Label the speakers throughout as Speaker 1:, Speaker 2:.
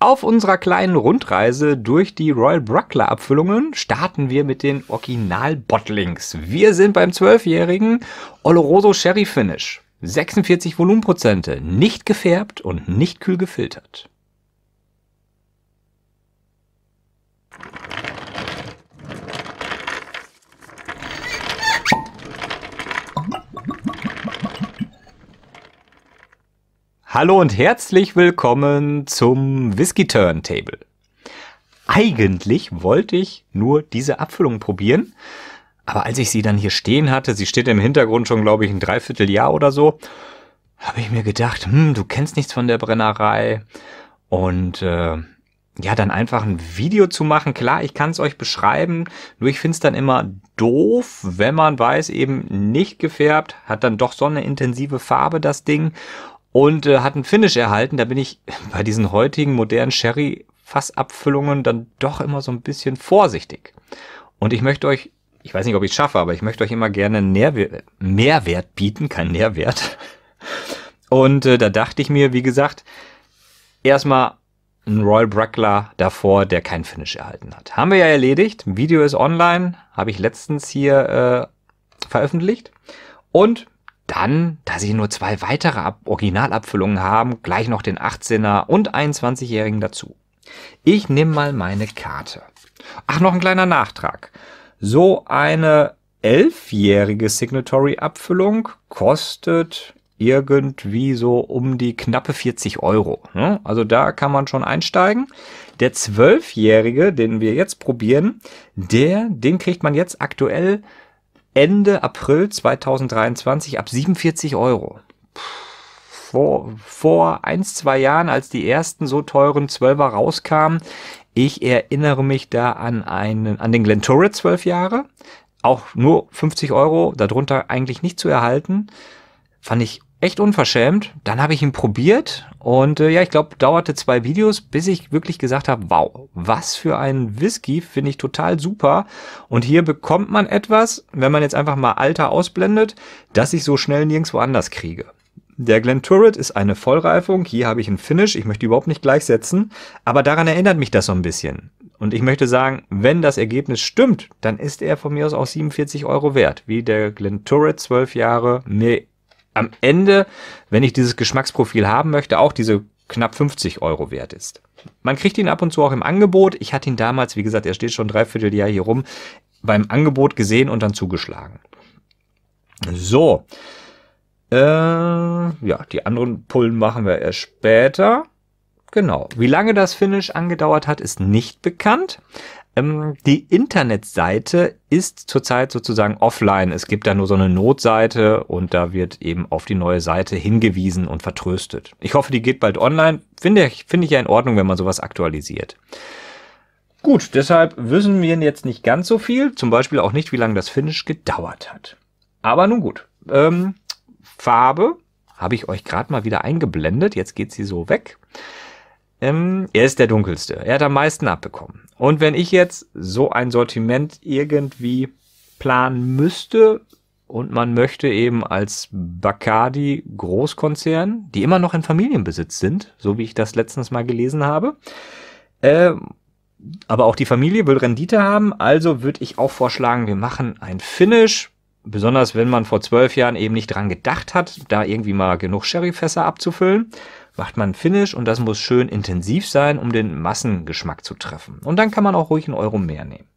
Speaker 1: Auf unserer kleinen Rundreise durch die Royal Bruckler Abfüllungen starten wir mit den Original Bottlings. Wir sind beim zwölfjährigen Oloroso Sherry Finish. 46 Volumenprozente, nicht gefärbt und nicht kühl gefiltert. Hallo und herzlich willkommen zum Whisky Turntable. Eigentlich wollte ich nur diese Abfüllung probieren, aber als ich sie dann hier stehen hatte, sie steht im Hintergrund schon, glaube ich, ein Dreivierteljahr oder so, habe ich mir gedacht, hm, du kennst nichts von der Brennerei und äh, ja, dann einfach ein Video zu machen. Klar, ich kann es euch beschreiben, nur ich finde es dann immer doof, wenn man weiß, eben nicht gefärbt, hat dann doch so eine intensive Farbe das Ding und äh, hat ein Finish erhalten. Da bin ich bei diesen heutigen modernen Sherry-Fassabfüllungen dann doch immer so ein bisschen vorsichtig. Und ich möchte euch, ich weiß nicht, ob ich es schaffe, aber ich möchte euch immer gerne Nährwert, Mehrwert bieten, kein Nährwert. Und äh, da dachte ich mir, wie gesagt, erstmal ein Royal Brackler davor, der keinen Finish erhalten hat. Haben wir ja erledigt. Video ist online, habe ich letztens hier äh, veröffentlicht. Und dann, da sie nur zwei weitere Originalabfüllungen haben, gleich noch den 18er und 21-Jährigen dazu. Ich nehme mal meine Karte. Ach, noch ein kleiner Nachtrag. So eine elfjährige Signatory-Abfüllung kostet irgendwie so um die knappe 40 Euro. Ne? Also da kann man schon einsteigen. Der zwölfjährige, den wir jetzt probieren, der, den kriegt man jetzt aktuell Ende April 2023 ab 47 Euro. Vor, vor eins, zwei Jahren, als die ersten so teuren Zwölfer rauskamen, ich erinnere mich da an einen, an den Glenturret 12 Jahre. Auch nur 50 Euro, darunter eigentlich nicht zu erhalten. Fand ich echt unverschämt. Dann habe ich ihn probiert und äh, ja, ich glaube, dauerte zwei Videos, bis ich wirklich gesagt habe, wow, was für ein Whisky, finde ich total super. Und hier bekommt man etwas, wenn man jetzt einfach mal Alter ausblendet, dass ich so schnell nirgendwo anders kriege. Der Turret ist eine Vollreifung, hier habe ich einen Finish, ich möchte überhaupt nicht gleichsetzen, aber daran erinnert mich das so ein bisschen. Und ich möchte sagen, wenn das Ergebnis stimmt, dann ist er von mir aus auch 47 Euro wert, wie der Turret 12 Jahre, nee, am Ende, wenn ich dieses Geschmacksprofil haben möchte, auch diese knapp 50 Euro wert ist. Man kriegt ihn ab und zu auch im Angebot. Ich hatte ihn damals, wie gesagt, er steht schon dreiviertel Jahr hier rum, beim Angebot gesehen und dann zugeschlagen. So. Äh, ja, die anderen Pullen machen wir erst später. Genau. Wie lange das Finish angedauert hat, ist nicht bekannt. Ähm, die Internetseite ist zurzeit sozusagen offline. Es gibt da nur so eine Notseite und da wird eben auf die neue Seite hingewiesen und vertröstet. Ich hoffe, die geht bald online. Finde ich, finde ich ja in Ordnung, wenn man sowas aktualisiert. Gut, deshalb wissen wir jetzt nicht ganz so viel, zum Beispiel auch nicht, wie lange das Finish gedauert hat. Aber nun gut. Ähm, Farbe habe ich euch gerade mal wieder eingeblendet. Jetzt geht sie so weg. Ähm, er ist der dunkelste. Er hat am meisten abbekommen. Und wenn ich jetzt so ein Sortiment irgendwie planen müsste und man möchte eben als Bacardi Großkonzern, die immer noch in Familienbesitz sind, so wie ich das letztens mal gelesen habe, äh, aber auch die Familie will Rendite haben, also würde ich auch vorschlagen, wir machen ein Finish, besonders wenn man vor zwölf Jahren eben nicht dran gedacht hat, da irgendwie mal genug Sherryfässer abzufüllen macht man Finish und das muss schön intensiv sein, um den Massengeschmack zu treffen. Und dann kann man auch ruhig einen Euro mehr nehmen.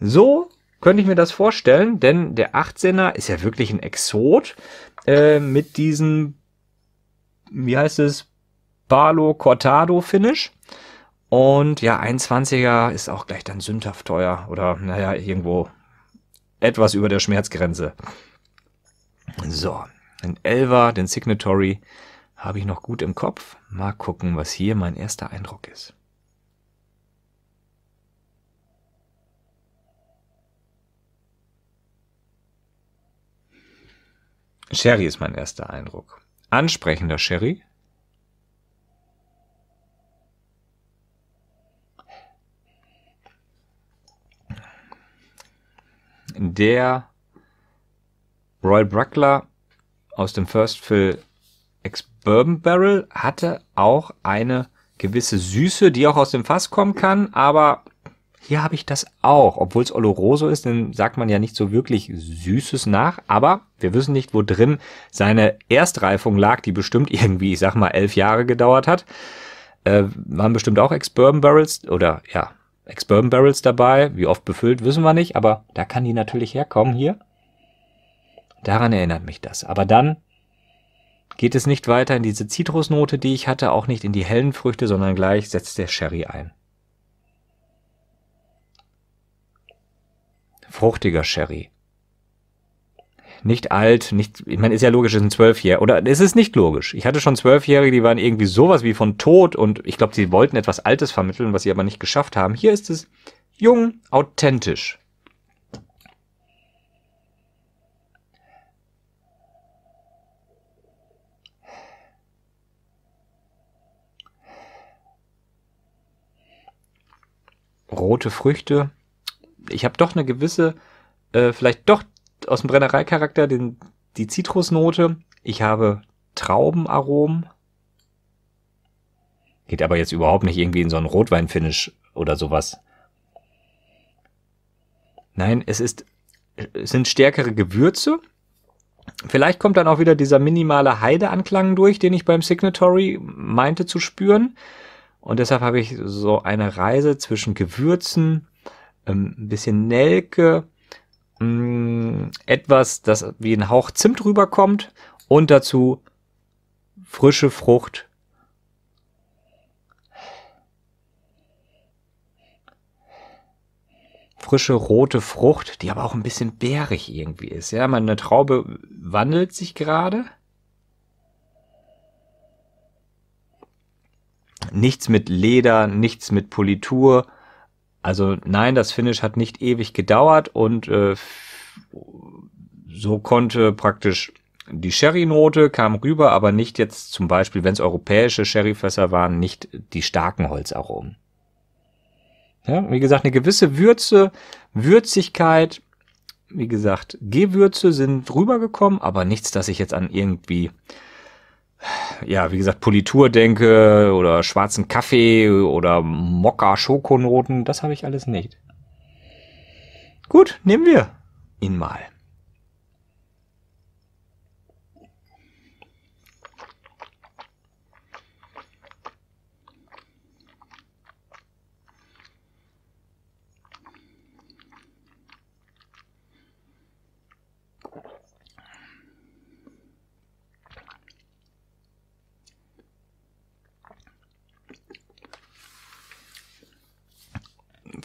Speaker 1: So könnte ich mir das vorstellen, denn der 18er ist ja wirklich ein Exot äh, mit diesem, wie heißt es, Barlo Cortado Finish. Und ja, 21er ist auch gleich dann sündhaft teuer oder naja, irgendwo etwas über der Schmerzgrenze. So, ein 11er, den Signatory habe ich noch gut im Kopf. Mal gucken, was hier mein erster Eindruck ist. Sherry ist mein erster Eindruck. Ansprechender Sherry. Der Roy Bruckler aus dem First Fill Ex-Bourbon Barrel hatte auch eine gewisse Süße, die auch aus dem Fass kommen kann, aber hier habe ich das auch. Obwohl es Oloroso ist, dann sagt man ja nicht so wirklich Süßes nach, aber wir wissen nicht, wo drin seine Erstreifung lag, die bestimmt irgendwie, ich sag mal, elf Jahre gedauert hat. Äh, waren bestimmt auch Ex-Bourbon Barrels oder ja, Ex-Bourbon Barrels dabei. Wie oft befüllt, wissen wir nicht, aber da kann die natürlich herkommen hier. Daran erinnert mich das. Aber dann geht es nicht weiter in diese Zitrusnote, die ich hatte, auch nicht in die hellen Früchte, sondern gleich setzt der Sherry ein. Fruchtiger Sherry. Nicht alt, nicht, ich meine, ist ja logisch, ist ein Zwölfjähriger. Oder es ist nicht logisch. Ich hatte schon Zwölfjährige, die waren irgendwie sowas wie von tot und ich glaube, sie wollten etwas Altes vermitteln, was sie aber nicht geschafft haben. Hier ist es jung, authentisch. rote Früchte. Ich habe doch eine gewisse, äh, vielleicht doch aus dem Brennereicharakter den, die Zitrusnote. Ich habe Traubenaromen. Geht aber jetzt überhaupt nicht irgendwie in so einen Rotweinfinish oder sowas. Nein, es ist, es sind stärkere Gewürze. Vielleicht kommt dann auch wieder dieser minimale Heideanklang durch, den ich beim Signatory meinte zu spüren. Und deshalb habe ich so eine Reise zwischen Gewürzen, ähm, ein bisschen Nelke, mm, etwas, das wie ein Hauch Zimt rüberkommt und dazu frische Frucht. Frische rote Frucht, die aber auch ein bisschen bärig irgendwie ist. Ja, meine Traube wandelt sich gerade. nichts mit Leder, nichts mit Politur. Also nein, das Finish hat nicht ewig gedauert und äh, so konnte praktisch die Sherry-Note kam rüber, aber nicht jetzt zum Beispiel, wenn es europäische Sherryfässer waren, nicht die starken Holzaromen. Ja, wie gesagt, eine gewisse Würze, Würzigkeit, wie gesagt, Gewürze sind rübergekommen, aber nichts, dass ich jetzt an irgendwie ja, wie gesagt, Politur denke oder schwarzen Kaffee oder Mokka-Schokonoten, das habe ich alles nicht. Gut, nehmen wir ihn mal.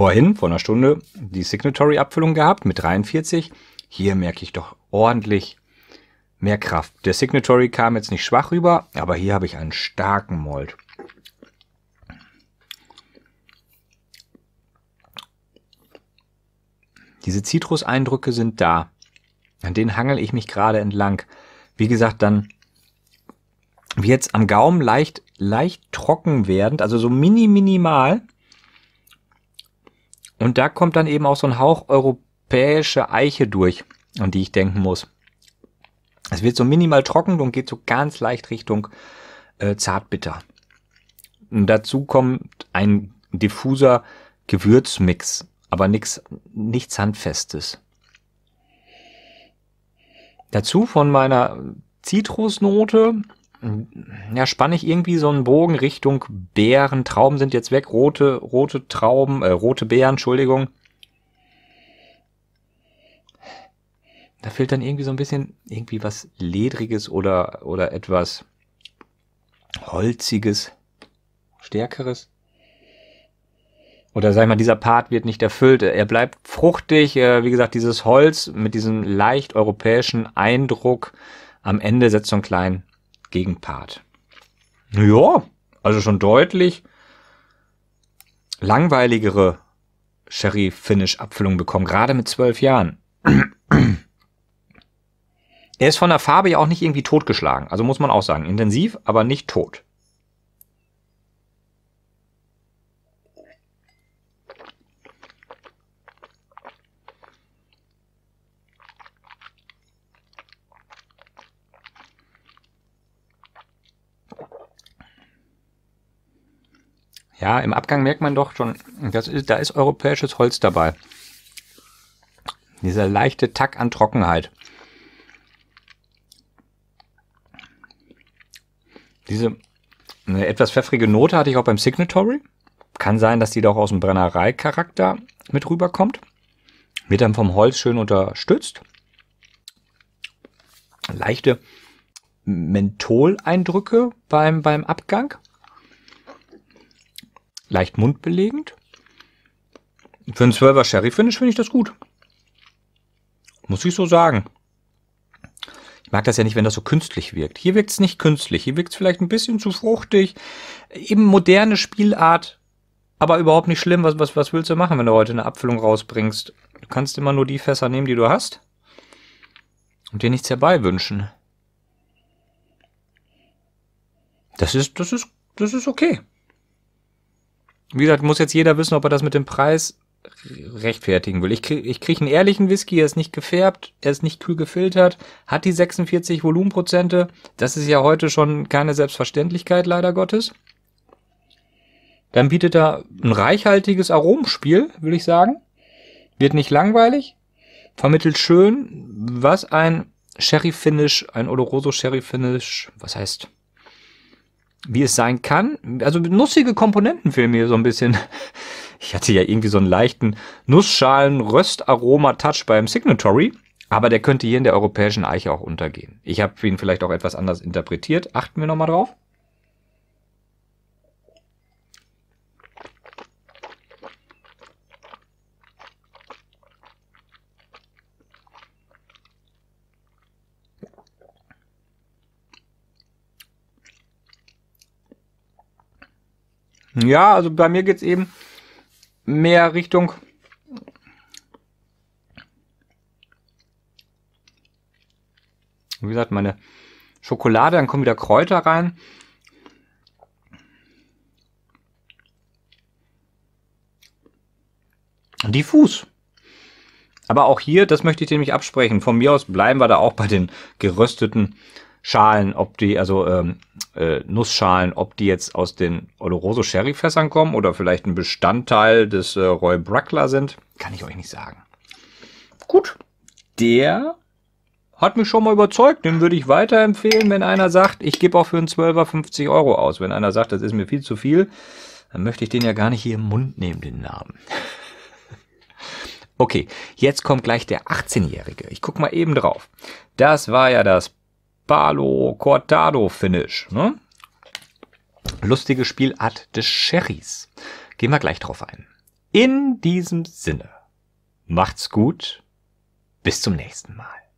Speaker 1: vorhin, vor einer Stunde, die Signatory-Abfüllung gehabt mit 43. Hier merke ich doch ordentlich mehr Kraft. Der Signatory kam jetzt nicht schwach rüber, aber hier habe ich einen starken Mold. Diese Zitruseindrücke sind da. An denen hangel ich mich gerade entlang. Wie gesagt, dann wie jetzt am Gaumen leicht, leicht trocken werdend, also so mini minimal. Und da kommt dann eben auch so ein Hauch europäische Eiche durch, an die ich denken muss. Es wird so minimal trocken und geht so ganz leicht Richtung äh, zartbitter. Und dazu kommt ein diffuser Gewürzmix, aber nichts nichts Handfestes. Dazu von meiner Zitrusnote hm, ja, spanne ich irgendwie so einen Bogen Richtung Beeren. Trauben sind jetzt weg, rote, rote Trauben, äh, rote Beeren, Entschuldigung. Da fehlt dann irgendwie so ein bisschen irgendwie was Ledriges oder, oder etwas Holziges, Stärkeres. Oder sag ich mal, dieser Part wird nicht erfüllt. Er bleibt fruchtig. Äh, wie gesagt, dieses Holz mit diesem leicht europäischen Eindruck am Ende setzt so einen kleinen Gegenpart. Ja, also schon deutlich langweiligere Sherry-Finish-Abfüllung bekommen, gerade mit zwölf Jahren. Er ist von der Farbe ja auch nicht irgendwie totgeschlagen. Also muss man auch sagen, intensiv, aber nicht tot. Ja, im Abgang merkt man doch schon, das ist, da ist europäisches Holz dabei. Dieser leichte Tack an Trockenheit. Diese eine etwas pfeffrige Note hatte ich auch beim Signatory. Kann sein, dass die doch aus dem Brennerei-Charakter mit rüberkommt. Wird dann vom Holz schön unterstützt. Leichte menthol beim, beim Abgang leicht mundbelegend. Für einen 12er Sherry Finish finde ich das gut. Muss ich so sagen. Ich mag das ja nicht, wenn das so künstlich wirkt. Hier wirkt es nicht künstlich. Hier wirkt es vielleicht ein bisschen zu fruchtig. Eben moderne Spielart. Aber überhaupt nicht schlimm. Was, was, was willst du machen, wenn du heute eine Abfüllung rausbringst? Du kannst immer nur die Fässer nehmen, die du hast. Und dir nichts herbei wünschen. Das ist, das ist, das ist okay. Wie gesagt, muss jetzt jeder wissen, ob er das mit dem Preis rechtfertigen will. Ich kriege ich krieg einen ehrlichen Whisky, er ist nicht gefärbt, er ist nicht kühl gefiltert, hat die 46 Volumenprozente. Das ist ja heute schon keine Selbstverständlichkeit, leider Gottes. Dann bietet er ein reichhaltiges Aromenspiel, würde ich sagen. Wird nicht langweilig, vermittelt schön, was ein Sherry Finish, ein Oloroso Sherry Finish, was heißt wie es sein kann. Also nussige Komponenten für mir so ein bisschen. Ich hatte ja irgendwie so einen leichten Nussschalen-Röstaroma-Touch beim Signatory. Aber der könnte hier in der europäischen Eiche auch untergehen. Ich habe ihn vielleicht auch etwas anders interpretiert. Achten wir nochmal drauf. Ja, also bei mir geht es eben mehr Richtung wie gesagt, meine Schokolade, dann kommen wieder Kräuter rein. Diffus. Aber auch hier, das möchte ich dir nicht absprechen. Von mir aus bleiben wir da auch bei den gerösteten Schalen, ob die, also ähm, äh, Nussschalen, ob die jetzt aus den Oloroso Sherry Fässern kommen oder vielleicht ein Bestandteil des äh, Roy Bruckler sind, kann ich euch nicht sagen. Gut, der hat mich schon mal überzeugt. Den würde ich weiterempfehlen, wenn einer sagt, ich gebe auch für einen Zwölfer 50 Euro aus. Wenn einer sagt, das ist mir viel zu viel, dann möchte ich den ja gar nicht hier im Mund nehmen, den Namen. Okay, jetzt kommt gleich der 18-Jährige. Ich guck mal eben drauf. Das war ja das Palo Cortado Finish. Ne? Lustige Spielart des Sherrys. Gehen wir gleich drauf ein. In diesem Sinne, macht's gut, bis zum nächsten Mal.